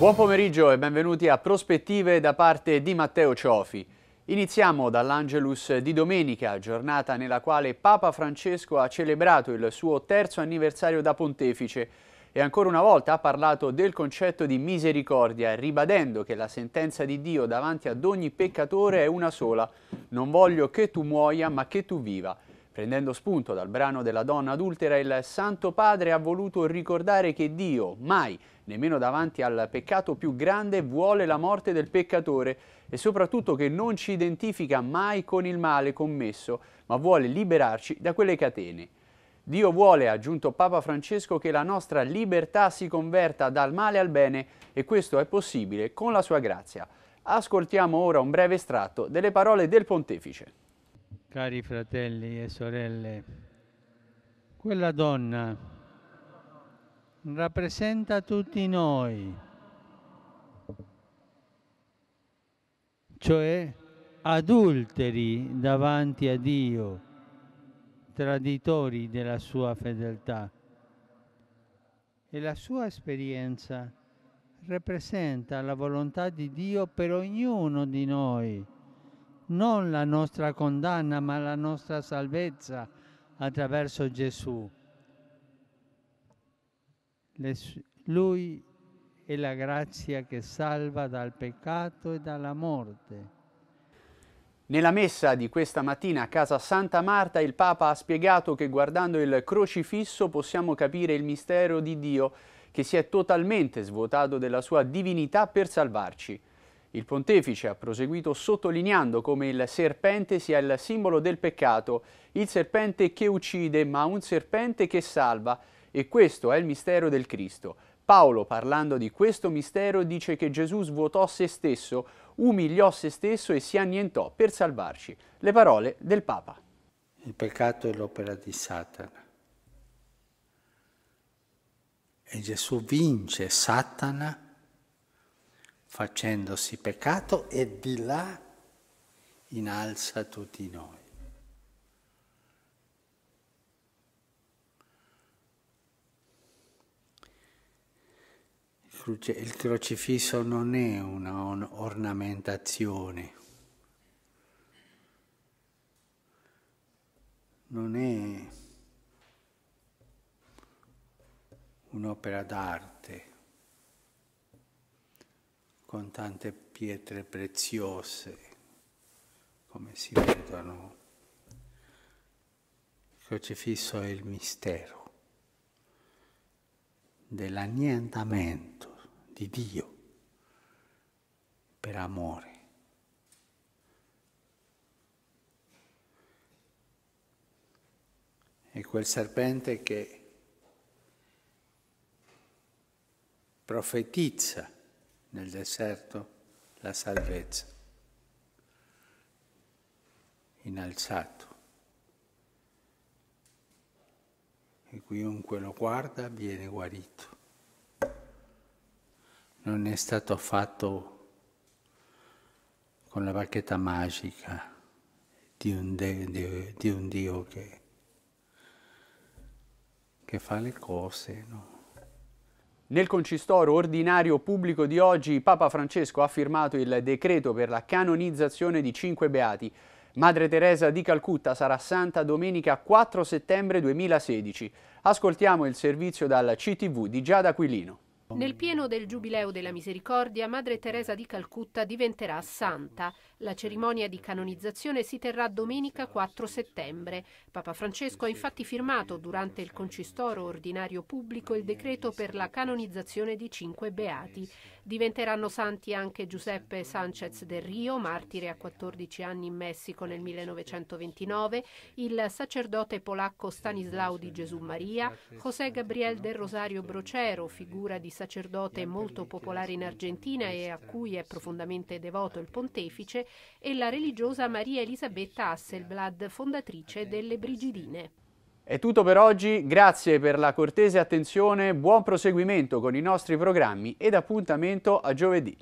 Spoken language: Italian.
Buon pomeriggio e benvenuti a Prospettive da parte di Matteo Ciofi. Iniziamo dall'Angelus di domenica, giornata nella quale Papa Francesco ha celebrato il suo terzo anniversario da pontefice e ancora una volta ha parlato del concetto di misericordia, ribadendo che la sentenza di Dio davanti ad ogni peccatore è una sola. Non voglio che tu muoia, ma che tu viva. Prendendo spunto dal brano della donna adultera, il Santo Padre ha voluto ricordare che Dio mai, nemmeno davanti al peccato più grande, vuole la morte del peccatore e soprattutto che non ci identifica mai con il male commesso, ma vuole liberarci da quelle catene. Dio vuole, ha aggiunto Papa Francesco, che la nostra libertà si converta dal male al bene e questo è possibile con la sua grazia. Ascoltiamo ora un breve estratto delle parole del pontefice cari fratelli e sorelle, quella donna rappresenta tutti noi, cioè adulteri davanti a Dio, traditori della sua fedeltà. E la sua esperienza rappresenta la volontà di Dio per ognuno di noi non la nostra condanna, ma la nostra salvezza attraverso Gesù. Lui è la grazia che salva dal peccato e dalla morte. Nella messa di questa mattina a casa Santa Marta il Papa ha spiegato che guardando il crocifisso possiamo capire il mistero di Dio che si è totalmente svuotato della sua divinità per salvarci. Il pontefice ha proseguito sottolineando come il serpente sia il simbolo del peccato, il serpente che uccide, ma un serpente che salva, e questo è il mistero del Cristo. Paolo, parlando di questo mistero, dice che Gesù svuotò se stesso, umiliò se stesso e si annientò per salvarci. Le parole del Papa. Il peccato è l'opera di Satana. E Gesù vince Satana facendosi peccato e di là innalza tutti noi. Il crocifisso non è un'ornamentazione, non è un'opera d'arte con tante pietre preziose, come si vedono. Il crocifisso è il mistero dell'annientamento di Dio per amore. E quel serpente che profetizza nel deserto la salvezza. innalzato. E chiunque lo guarda viene guarito. Non è stato fatto con la bacchetta magica di un, de, di, di un Dio che, che fa le cose, no? Nel concistoro ordinario pubblico di oggi Papa Francesco ha firmato il decreto per la canonizzazione di cinque beati. Madre Teresa di Calcutta sarà santa domenica 4 settembre 2016. Ascoltiamo il servizio dal CTV di Giada Aquilino. Nel pieno del Giubileo della Misericordia, Madre Teresa di Calcutta diventerà santa. La cerimonia di canonizzazione si terrà domenica 4 settembre. Papa Francesco ha infatti firmato durante il concistoro ordinario pubblico il decreto per la canonizzazione di cinque beati. Diventeranno santi anche Giuseppe Sanchez del Rio, martire a 14 anni in Messico nel 1929, il sacerdote polacco Stanislao di Gesù Maria, José Gabriel del Rosario Brocero, figura di San sacerdote molto popolare in Argentina e a cui è profondamente devoto il pontefice, e la religiosa Maria Elisabetta Hasselblad, fondatrice delle Brigidine. È tutto per oggi, grazie per la cortese attenzione, buon proseguimento con i nostri programmi ed appuntamento a giovedì.